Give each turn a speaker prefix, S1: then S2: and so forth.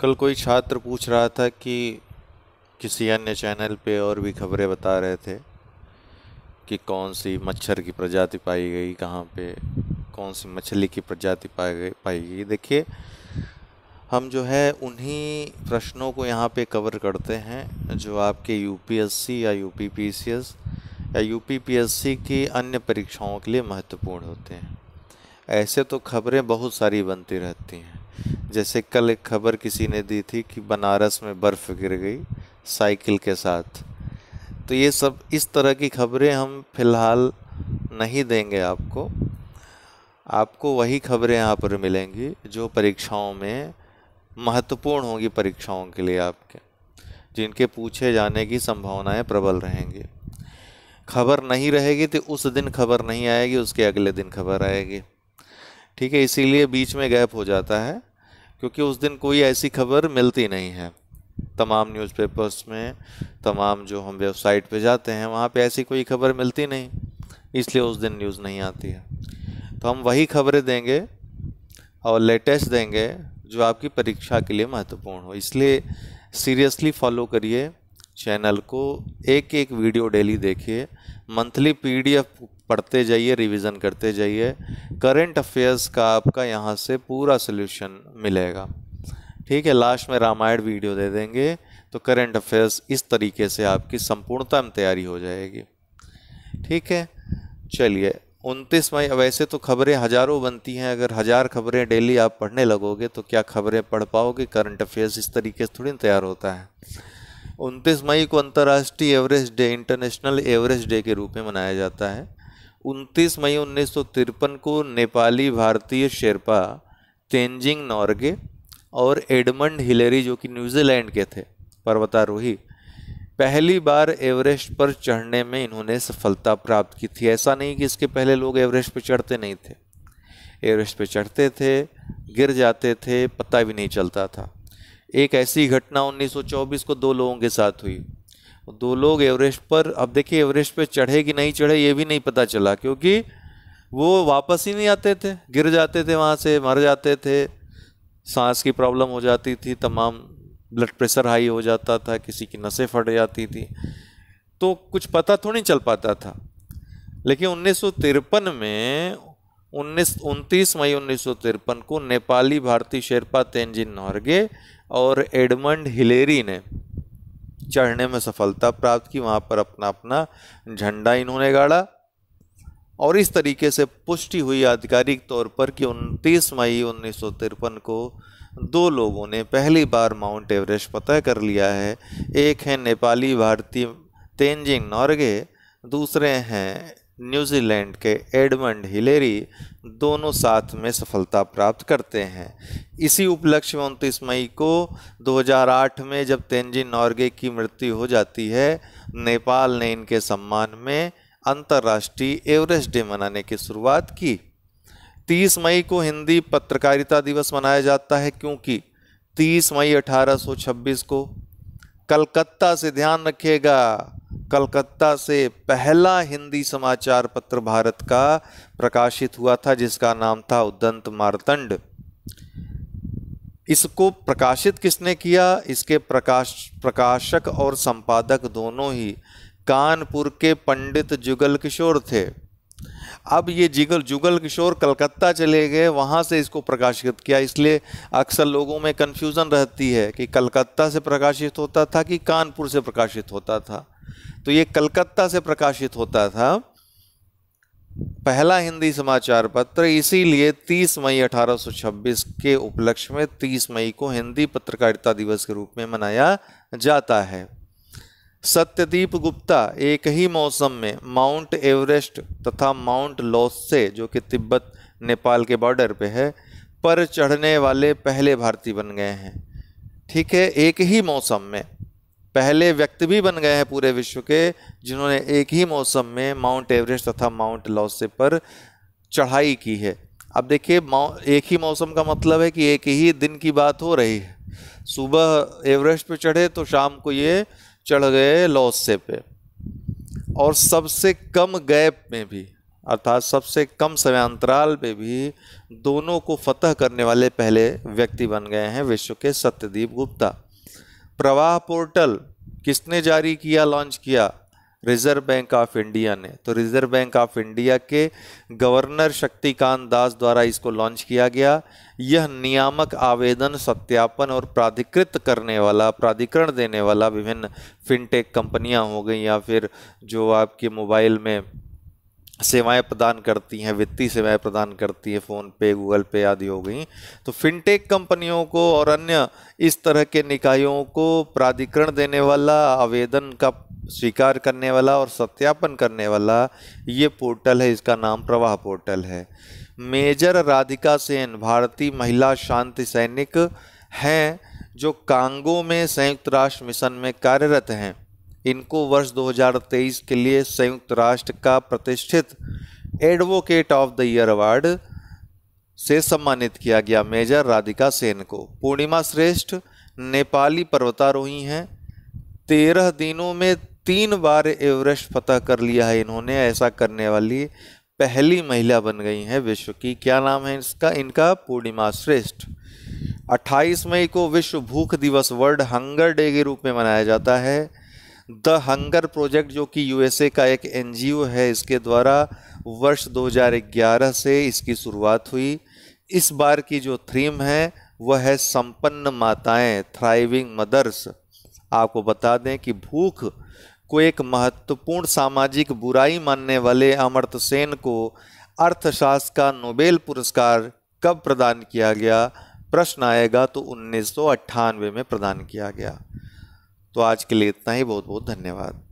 S1: कल कोई छात्र पूछ रहा था कि किसी अन्य चैनल पे और भी खबरें बता रहे थे कि कौन सी मच्छर की प्रजाति पाई गई कहाँ पे कौन सी मछली की प्रजाति पाई गई पाई गई देखिए हम जो है उन्हीं प्रश्नों को यहाँ पे कवर करते हैं जो आपके यूपीएससी या यूपीपीसीएस या यूपीपीएससी की अन्य परीक्षाओं के लिए महत्वपूर्ण होते हैं ऐसे तो खबरें बहुत सारी बनती रहती हैं जैसे कल एक खबर किसी ने दी थी कि बनारस में बर्फ़ गिर गई साइकिल के साथ तो ये सब इस तरह की खबरें हम फिलहाल नहीं देंगे आपको आपको वही खबरें यहाँ पर मिलेंगी जो परीक्षाओं में महत्वपूर्ण होंगी परीक्षाओं के लिए आपके जिनके पूछे जाने की संभावनाएं प्रबल रहेंगी खबर नहीं रहेगी तो उस दिन खबर नहीं आएगी उसके अगले दिन खबर आएगी ठीक है इसीलिए बीच में गैप हो जाता है क्योंकि उस दिन कोई ऐसी खबर मिलती नहीं है तमाम न्यूज़पेपर्स में तमाम जो हम वेबसाइट पे जाते हैं वहाँ पे ऐसी कोई खबर मिलती नहीं इसलिए उस दिन न्यूज़ नहीं आती है तो हम वही खबरें देंगे और लेटेस्ट देंगे जो आपकी परीक्षा के लिए महत्वपूर्ण हो इसलिए सीरियसली फॉलो करिए चैनल को एक एक वीडियो डेली देखिए मंथली पीडीएफ पढ़ते जाइए रिवीजन करते जाइए करंट अफेयर्स का आपका यहाँ से पूरा सोल्यूशन मिलेगा ठीक है लास्ट में रामायण वीडियो दे देंगे तो करंट अफेयर्स इस तरीके से आपकी संपूर्णता में तैयारी हो जाएगी ठीक है चलिए उनतीस मई वैसे तो खबरें हज़ारों बनती हैं अगर हज़ार खबरें डेली आप पढ़ने लगोगे तो क्या खबरें पढ़ पाओगे करंट अफेयर्स इस तरीके से थोड़ी तैयार होता है उनतीस मई को अंतर्राष्ट्रीय average day international average day के रूप में मनाया जाता है 29 मई उन्नीस को नेपाली भारतीय शेरपा तेंजिंग नॉर्गे और एडमंड हिलेरी जो कि न्यूजीलैंड के थे पर्वतारोही पहली बार एवरेस्ट पर चढ़ने में इन्होंने सफलता प्राप्त की थी ऐसा नहीं कि इसके पहले लोग एवरेस्ट पर चढ़ते नहीं थे एवरेस्ट पर चढ़ते थे गिर जाते थे पता भी नहीं चलता था एक ऐसी घटना 1924 को दो लोगों के साथ हुई दो लोग एवरेस्ट पर अब देखिए एवरेस्ट पर चढ़े कि नहीं चढ़े ये भी नहीं पता चला क्योंकि वो वापस ही नहीं आते थे गिर जाते थे वहाँ से मर जाते थे सांस की प्रॉब्लम हो जाती थी तमाम ब्लड प्रेशर हाई हो जाता था किसी की नसें फट जाती थी तो कुछ पता थोड़ी तो चल पाता था लेकिन उन्नीस में उन्नीस उनतीस मई उन्नीस को नेपाली भारतीय शेरपा तेंजिन नॉर्गे और एडमंड हिलेरी ने चढ़ने में सफलता प्राप्त की वहाँ पर अपना अपना झंडा इन्होंने गाड़ा और इस तरीके से पुष्टि हुई आधिकारिक तौर पर कि 29 मई उन्नीस को दो लोगों ने पहली बार माउंट एवरेस्ट पता कर लिया है एक है नेपाली भारतीय तेंजिंग नॉर्गे दूसरे हैं न्यूजीलैंड के एडमंड हिलेरी दोनों साथ में सफलता प्राप्त करते हैं इसी उपलक्ष्य में उनतीस मई को 2008 में जब तेंजिन नॉर्गे की मृत्यु हो जाती है नेपाल ने इनके सम्मान में अंतर्राष्ट्रीय एवरेस्ट डे मनाने की शुरुआत की 30 मई को हिंदी पत्रकारिता दिवस मनाया जाता है क्योंकि 30 मई 1826 को कलकत्ता से ध्यान रखिएगा कलकत्ता से पहला हिंदी समाचार पत्र भारत का प्रकाशित हुआ था जिसका नाम था उदंत मारतंड इसको प्रकाशित किसने किया इसके प्रकाश प्रकाशक और संपादक दोनों ही कानपुर के पंडित जुगल किशोर थे अब ये जिगल जुगल किशोर कलकत्ता चले गए वहाँ से इसको प्रकाशित किया इसलिए अक्सर लोगों में कन्फ्यूज़न रहती है कि कलकत्ता से प्रकाशित होता था कि कानपुर से प्रकाशित होता था तो ये कलकत्ता से प्रकाशित होता था पहला हिंदी समाचार पत्र इसीलिए 30 मई 1826 के उपलक्ष्य में 30 मई को हिंदी पत्रकारिता दिवस के रूप में मनाया जाता है सत्यदीप गुप्ता एक ही मौसम में माउंट एवरेस्ट तथा माउंट लॉसे जो कि तिब्बत नेपाल के बॉर्डर पे है पर चढ़ने वाले पहले भारतीय बन गए हैं ठीक है एक ही मौसम में पहले व्यक्ति भी बन गए हैं पूरे विश्व के जिन्होंने एक ही मौसम में माउंट एवरेस्ट तथा माउंट लौसे पर चढ़ाई की है अब देखिए एक ही मौसम का मतलब है कि एक ही दिन की बात हो रही है सुबह एवरेस्ट पे चढ़े तो शाम को ये चढ़ गए लौसे पे और सबसे कम गैप में भी अर्थात सबसे कम अंतराल पे भी दोनों को फतह करने वाले पहले व्यक्ति बन गए हैं विश्व के सत्यदीप गुप्ता प्रवाह पोर्टल किसने जारी किया लॉन्च किया रिजर्व बैंक ऑफ इंडिया ने तो रिजर्व बैंक ऑफ इंडिया के गवर्नर शक्तिकांत दास द्वारा इसको लॉन्च किया गया यह नियामक आवेदन सत्यापन और प्राधिकृत करने वाला प्राधिकरण देने वाला विभिन्न फिनटेक कंपनियां हो गई या फिर जो आपके मोबाइल में सेवाएं प्रदान करती हैं वित्तीय सेवाएं प्रदान करती है फ़ोन पे गूगल पे आदि हो गई तो फिनटेक कंपनियों को और अन्य इस तरह के निकायों को प्राधिकरण देने वाला आवेदन का स्वीकार करने वाला और सत्यापन करने वाला ये पोर्टल है इसका नाम प्रवाह पोर्टल है मेजर राधिका सेन भारतीय महिला शांति सैनिक हैं जो कांगो में संयुक्त राष्ट्र मिशन में कार्यरत हैं इनको वर्ष 2023 के लिए संयुक्त राष्ट्र का प्रतिष्ठित advocate of the year award से सम्मानित किया गया मेजर राधिका सेन को पूर्णिमा श्रेष्ठ नेपाली पर्वतारोही हैं तेरह दिनों में तीन बार एवरेस्ट फतह कर लिया है इन्होंने ऐसा करने वाली पहली महिला बन गई हैं विश्व की क्या नाम है इसका इनका पूर्णिमा श्रेष्ठ 28 मई को विश्व भूख दिवस वर्ल्ड हंगर डे के रूप में मनाया जाता है द हंगर प्रोजेक्ट जो कि यूएसए का एक एनजीओ है इसके द्वारा वर्ष 2011 से इसकी शुरुआत हुई इस बार की जो थीम है वह है संपन्न माताएं थ्राइविंग मदर्स आपको बता दें कि भूख को एक महत्वपूर्ण सामाजिक बुराई मानने वाले अमृत सेन को अर्थशास्त्र का नोबेल पुरस्कार कब प्रदान किया गया प्रश्न आएगा तो उन्नीस में प्रदान किया गया तो आज के लिए इतना ही बहुत बहुत धन्यवाद